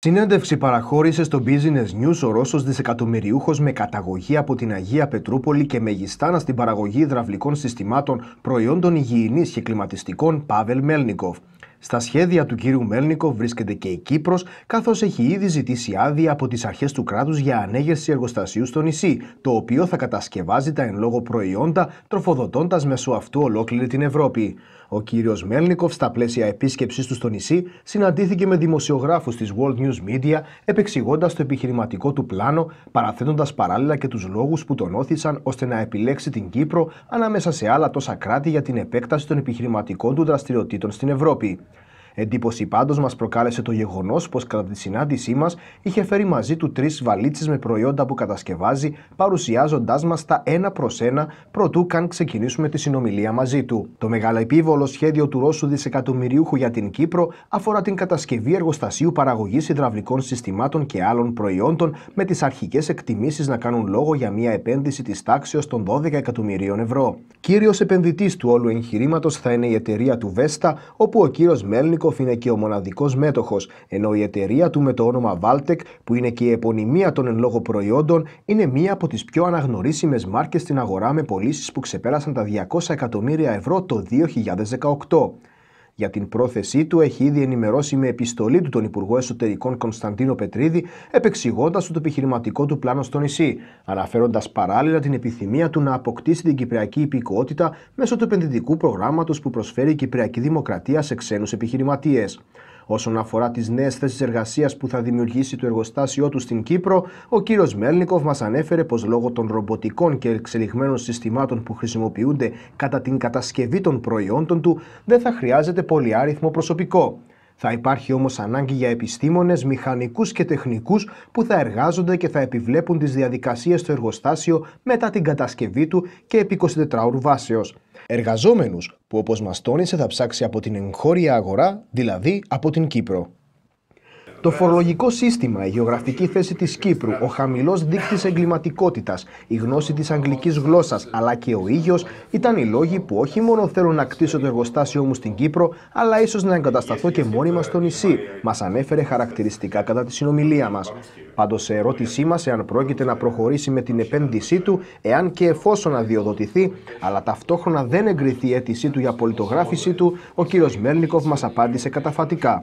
Συνέντευξη παραχώρησε στο Business News ο Ρώσος δισεκατομμυριούχος με καταγωγή από την Αγία Πετρούπολη και μεγιστάνα στην παραγωγή υδραυλικών συστημάτων προϊόντων υγιεινής και κλιματιστικών Πάβελ Μέλνικοφ. Στα σχέδια του κύριου Μέλνικο βρίσκεται και η Κύπρος, καθώς έχει ήδη ζητήσει άδεια από τις αρχές του κράτους για ανέγερση εργοστασίου στο νησί, το οποίο θα κατασκευάζει τα εν λόγω προϊόντα, τροφοδοτώντας μέσω αυτού ολόκληρη την Ευρώπη. Ο κύριος Μέλνικοφ, στα πλαίσια επίσκεψής του στο νησί, συναντήθηκε με δημοσιογράφους της World News Media, επεξηγώντας το επιχειρηματικό του πλάνο, παραθέτοντας παράλληλα και τους λόγους που τον όθησαν ώστε να επιλέξει την Κύπρο ανάμεσα σε άλλα τόσα κράτη για την επέκταση των επιχειρηματικών του δραστηριοτήτων στην Ευρώπη. Εντύπωση πάντως μας προκάλεσε το γεγονός πως κατά τη συνάντησή μας είχε φέρει μαζί του τρεις βαλίτσες με προϊόντα που κατασκευάζει, παρουσιάζοντάς μας τα ένα προς ένα προτού καν ξεκινήσουμε τη συνομιλία μαζί του. Το μεγαλοεπίβολο σχέδιο του Ρώσου δισεκατομμυριούχου για την Κύπρο αφορά την κατασκευή εργοστασίου παραγωγής υδραυλικών συστημάτων και άλλων προϊόντων, με τις αρχικές εκτιμήσεις να κάνουν λόγο για μια επένδυση της τάξεω των 12 εκατομμυρίων ευρώ. Κύριος επενδυτής του όλου εγχειρήματος θα είναι η εταιρεία του Βέστα, όπου ο κύριος Μέλνικ είναι και ο μοναδικός μέτοχος ενώ η εταιρεία του με το όνομα Βάλτεκ, που είναι και η επωνυμία των εν λόγω προϊόντων, είναι μία από τις πιο αναγνωρίσιμες μάρκες στην αγορά με πωλήσεις που ξεπέρασαν τα 200 εκατομμύρια ευρώ το 2018. Για την πρόθεσή του έχει ήδη ενημερώσει με επιστολή του τον Υπουργό Εσωτερικών Κωνσταντίνο Πετρίδη, επεξηγώντας το επιχειρηματικό του πλάνο στο νησί, αναφέροντας παράλληλα την επιθυμία του να αποκτήσει την κυπριακή υπηκότητα μέσω του επενδυτικού προγράμματος που προσφέρει η Κυπριακή Δημοκρατία σε ξένους επιχειρηματίες. Όσον αφορά τις νέες θέσεις εργασίας που θα δημιουργήσει το εργοστάσιό του στην Κύπρο, ο κύριος Μέλνικοφ μας ανέφερε πως λόγω των ρομποτικών και εξελιγμένων συστημάτων που χρησιμοποιούνται κατά την κατασκευή των προϊόντων του, δεν θα χρειάζεται πολύ άριθμο προσωπικό. Θα υπάρχει όμως ανάγκη για επιστήμονες, μηχανικούς και τεχνικούς που θα εργάζονται και θα επιβλέπουν τις διαδικασίες στο εργοστάσιο μετά την κατασκευή του και επί 24 ώρου βάσεως. Εργαζόμενους που όπως μας τόνισε θα ψάξει από την εγχώρια αγορά, δηλαδή από την Κύπρο. Το φορολογικό σύστημα, η γεωγραφική θέση της Κύπρου, ο χαμηλός δείκτης εγκληματικότητας, η γνώση της αγγλικής γλώσσας αλλά και ο ήλιο ήταν οι λόγοι που όχι μόνο θέλω να κτίσω το εργοστάσιο μου στην Κύπρο, αλλά ίσως να εγκατασταθώ και μόνιμα στο νησί, μας ανέφερε χαρακτηριστικά κατά τη συνομιλία μας. Πάντως, σε ερώτησή μας εάν πρόκειται να προχωρήσει με την επένδυσή του, εάν και εφόσον αδειοδοτηθεί, αλλά ταυτόχρονα δεν εγκριθεί η αίτησή του για πολιτογράφησή του, ο κ. Μέρνικοφ μας απάντησε καταφατικά.